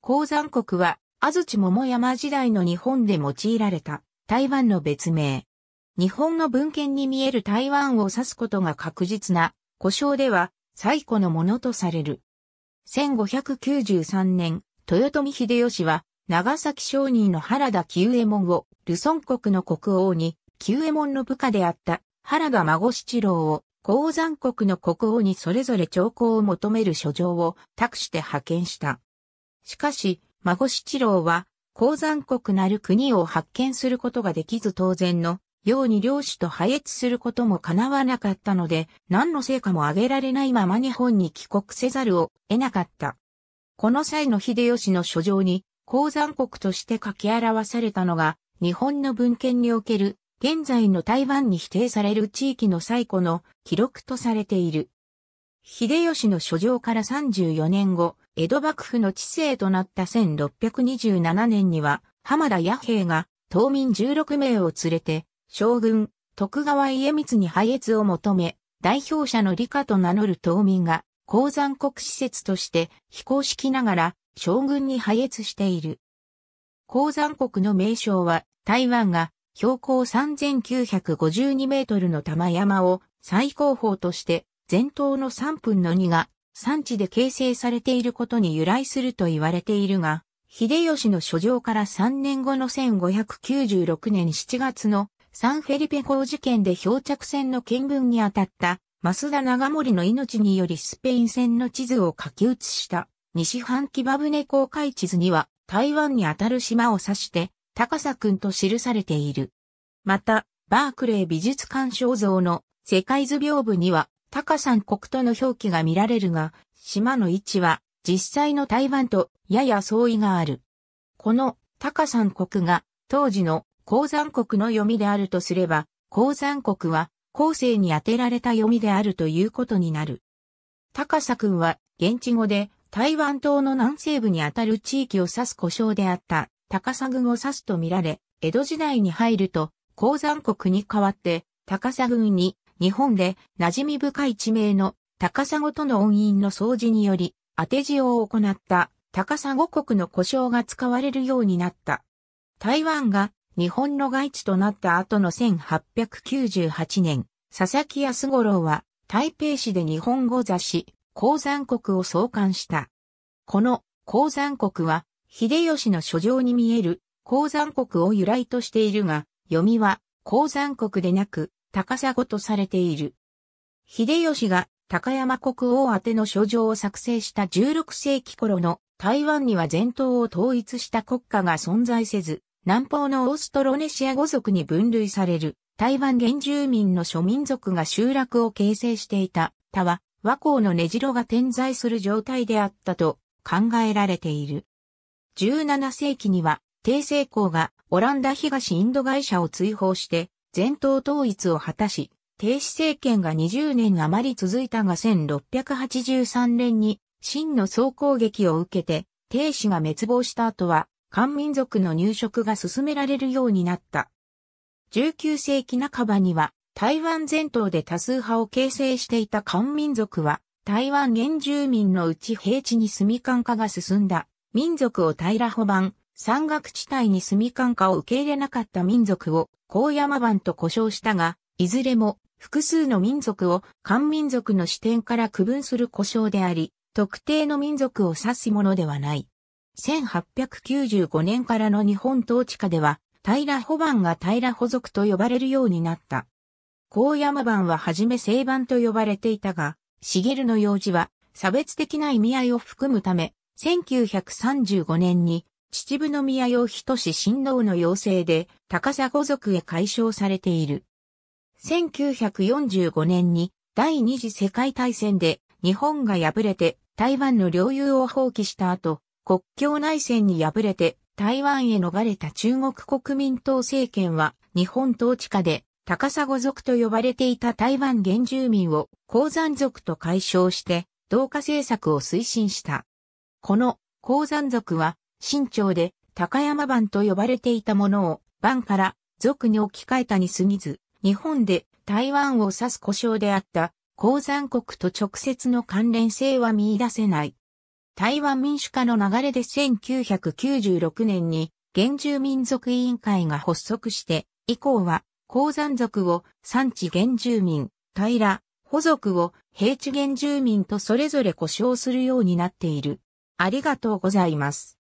鉱山国は、安土桃山時代の日本で用いられた台湾の別名。日本の文献に見える台湾を指すことが確実な、故障では最古のものとされる。1593年、豊臣秀吉は、長崎商人の原田久右衛門を、ルソン国の国王に、久右衛門の部下であった原田孫七郎を、鉱山国の国王にそれぞれ兆候を求める書状を託して派遣した。しかし、孫七郎は、鉱山国なる国を発見することができず当然のように領主と破越することも叶わなかったので、何の成果も上げられないまま日本に帰国せざるを得なかった。この際の秀吉の書状に、鉱山国として書き表されたのが、日本の文献における、現在の台湾に否定される地域の最古の記録とされている。秀吉の書状から34年後、江戸幕府の治世となった1627年には、浜田弥平が、島民16名を連れて、将軍、徳川家光に配越を求め、代表者の理科と名乗る島民が、鉱山国施設として非公式ながら将軍に配越している。鉱山国の名称は台湾が標高3952メートルの玉山を最高峰として前頭の3分の2が産地で形成されていることに由来すると言われているが、秀吉の書状から3年後の1596年7月のサンフェリペ港事件で漂着船の見分に当たった増田長森の命によりスペイン船の地図を書き写した西半騎ブ船公海地図には台湾にあたる島を指して高さくんと記されている。また、バークレー美術館肖像の世界図屏風には高山国との表記が見られるが、島の位置は実際の台湾とやや相違がある。この高山国が当時の鉱山国の読みであるとすれば、鉱山国は後世に当てられた読みであるということになる。高さ君は現地語で台湾島の南西部にあたる地域を指す故障であった高さ軍を指すとみられ、江戸時代に入ると鉱山国に代わって高さ軍に日本で馴染み深い地名の高砂との音韻の掃除により、当て字を行った高砂国の呼称が使われるようになった。台湾が日本の外地となった後の1898年、佐々木安五郎は台北市で日本語雑誌、鉱山国を創刊した。この鉱山国は秀吉の書状に見える鉱山国を由来としているが、読みは鉱山国でなく高砂とされている。秀吉が高山国王宛の書状を作成した16世紀頃の台湾には全島を統一した国家が存在せず、南方のオーストロネシア語族に分類される台湾原住民の諸民族が集落を形成していた他は和光の根城が点在する状態であったと考えられている。17世紀には帝政公がオランダ東インド会社を追放して全党統一を果たし、停止政権が20年余り続いたが1683年に、真の総攻撃を受けて、停止が滅亡した後は、漢民族の入植が進められるようになった。19世紀半ばには、台湾全島で多数派を形成していた漢民族は、台湾原住民のうち平地に住み漢化が進んだ、民族を平ら保版、山岳地帯に住み感化を受け入れなかった民族を高山番と呼称したが、いずれも複数の民族を漢民族の視点から区分する呼称であり、特定の民族を指すものではない。1895年からの日本統治下では、平保番が平保族と呼ばれるようになった。高山番ははじめ西番と呼ばれていたが、茂の用事は差別的な意味合いを含むため、1935年に秩父宮養人氏親王の要請で高砂族へ解消されている。1945年に第二次世界大戦で日本が敗れて台湾の領有を放棄した後、国境内戦に敗れて台湾へ逃れた中国国民党政権は日本統治下で高砂族と呼ばれていた台湾原住民を鉱山族と解消して同化政策を推進した。この鉱山族は新朝で高山版と呼ばれていたものを、版から俗に置き換えたに過ぎず、日本で台湾を指す故障であった鉱山国と直接の関連性は見出せない。台湾民主化の流れで1996年に原住民族委員会が発足して、以降は鉱山族を産地原住民、平、保族を平地原住民とそれぞれ呼称するようになっている。ありがとうございます。